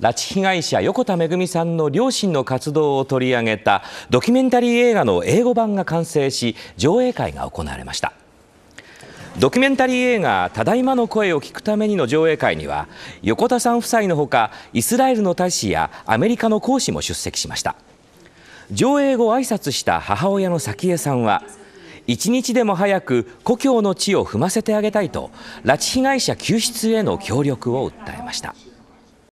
拉致被害者横田めぐみさんの両親の活動を取り上げたドキュメンタリー映画の英語版が完成し上映会が行われましたドキュメンタリー映画「ただいまの声を聞くために」の上映会には横田さん夫妻のほかイスラエルの大使やアメリカの講師も出席しました上映後挨拶した母親の早紀江さんは一日でも早く故郷の地を踏ませてあげたいと拉致被害者救出への協力を訴えました。